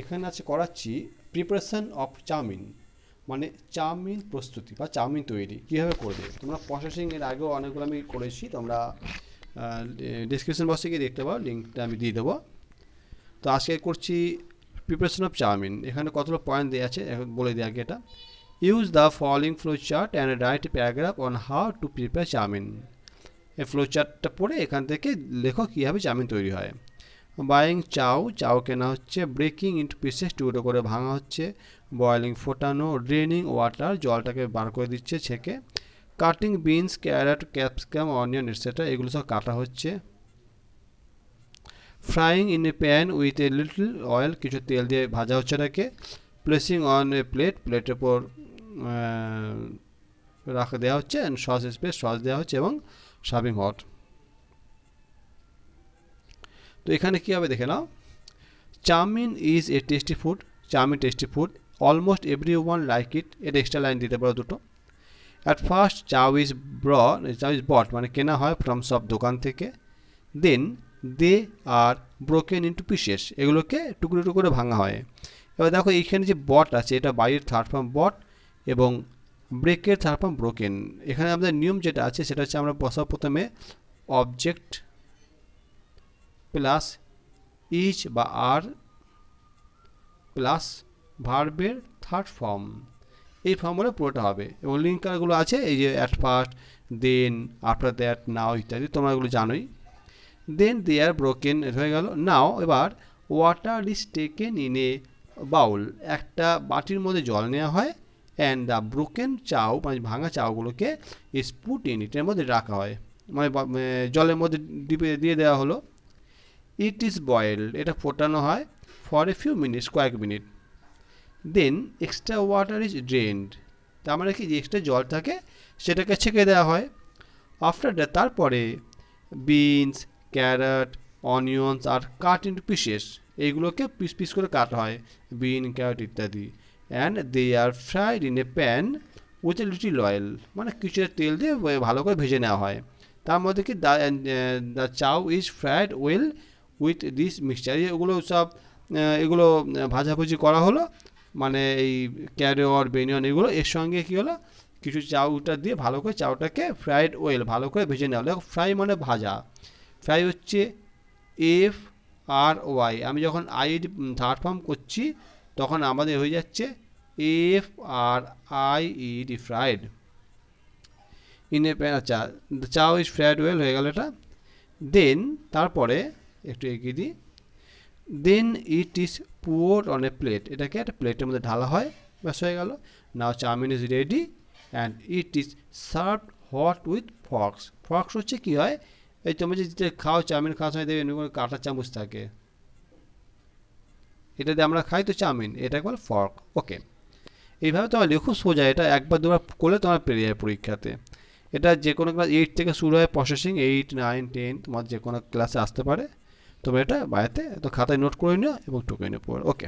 এখানে আছে করাচ্ছি প্রিপারেশান অফ চাউমিন মানে চাউমিন প্রস্তুতি বা চাউমিন তৈরি কীভাবে করবে তোমরা প্রসেসিং এর আগেও অনেকগুলো আমি করেছি তোমরা ডিসক্রিপশন বক্সে গিয়ে দেখতে পাও লিঙ্কটা আমি দিয়ে দেবো তো আজকে করছি প্রিপারেশন অফ চাউমিন এখানে কতগুলো পয়েন্ট দেওয়া আছে এখন বলে দেওয়া আগে এটা use the following flow chart and direct paragraph on how to prepare chowmein এই ফ্লো চার্টটা পড়ে এখান থেকে লেখো কীভাবে চাউমিন তৈরি হয় বাইং চাউ চাউ কেনা হচ্ছে ব্রেকিং ইন্টু পিসেস টুকরো করে ভাঙা হচ্ছে বয়েলিং ফোটানো ড্রেনিং ওয়াটার জলটাকে বার করে দিচ্ছে ছেঁকে cutting beans carrot capsicum onion etcetera এগুলো সব কাটা হচ্ছে frying in a pan with a little oil কিছু তেল দিয়ে ভাজা হচ্ছে এটাকে প্লেসিং অন এ প্লেট প্লেটের ওপর রাখা দেওয়া হচ্ছে অ্যান্ড সস স্পেস সস দেওয়া হচ্ছে এবং সার্ভিং হট তো এখানে কী হবে দেখে নাও chowmein is a tasty food chowmein tasty food almost every one like it এটা এক্সট্রা লাইন দিতে পারো দুটো অ্যাট ফার্স্ট চাউ ইজ ব্র চাউ ইজ বট মানে কেনা হয় ফ্রম সব দোকান থেকে then they are broken into pieces এগুলোকে টুকরো টুকরো করে ভাঙা হয় এবার দেখো এইখানে যে বট আছে এটা বাইরের থার্ড ফার্ম বট এবং ব্রেকের থার্ড ফার্ম ব্রোকেন এখানে আমাদের নিয়ম যেটা আছে সেটা হচ্ছে আমরা বসা প্রথমে অবজেক্ট প্লাস ইচ বা আর প্লাস ভার্বের থার্ড ফর্ম এই ফর্মুলা পুরোটা হবে এবং লিঙ্কারগুলো আছে এই যে at first then after that now ইত্যাদি তোমরা এগুলো জানোই দেন দে আর ব্রোকেন হয়ে গেল নাও এবার water is taken in a bowl একটা বাটির মধ্যে জল নেওয়া হয় অ্যান্ড দ্য ব্রোকেন চাউ মানে ভাঙা চাউগুলোকে স্পুট ইন ইটের মধ্যে রাখা হয় মানে জলের মধ্যে ডিপে দিয়ে দেওয়া হলো ইট ইজ বয়েলড এটা ফোটানো হয় ফর এ ফিউ মিনিটস কয়েক মিনিট then extra water is drained তার মানে কি যে এক্সট্রা জল থাকে সেটাকে ছেঁকে দেওয়া হয় আফটার দ্যাট তারপরে beans carrot onions are cut into pieces এইগুলোকে পিস পিস করে কাটা হয় বিন ক্যারট ইত্যাদি and they are fried in a pan with a little oil মানে কিছুটা তেল দিয়ে ভালো করে ভেজে নেওয়া হয় তার মধ্যে কি the chow is fried well with this mixture এগুলো সব এগুলো ভাজাভুজি করা হলো মানে এই ক্যারিওর বেনিয়ন এগুলো এর সঙ্গে কী হলো কিছু চাউটা দিয়ে ভালো করে চাউটাকে ফ্রাইড ওয়েল ভালো করে ভেজে নেওয়া হলো ফ্রাই মানে ভাজা ফ্রাই হচ্ছে এফ আর ওয়াই আমি যখন আই থার্ড ফর্ম করছি তখন আমাদের হয়ে যাচ্ছে F R I E D fried in a pan আচ্ছা চাউ ইজ ফ্রাইড ওয়েল হয়ে গেল এটা দেন তারপরে একটু এগিয়ে দিই then it is pour on a plate এটাকে একটা প্লেটের মধ্যে ঢালা হয় ব্যাস হয়ে গেল now chowmein is ready and it is serve hot with forks forks হচ্ছে কী হয় এই তুমি যে খাও চাউমিন খাওয়ার সময় দেবে এমনি কাঁটা চামচ থাকে এটা দিয়ে আমরা খাই তো চাউমিন এটাকে বল ফর্ক ওকে এইভাবে তোমার লেখো সোজা এটা একবার দুবার করলে তোমার পেরে যায় পরীক্ষাতে এটা যে কোনো ক্লাস এইট থেকে শুরু হয় প্রসেসিং এইট নাইন টেন তোমার যে কোনো ক্লাসে আসতে পারে তোমরা এটা বাড়িতে তো খাতায় নোট করে নিও এবং টুকে নিও ওকে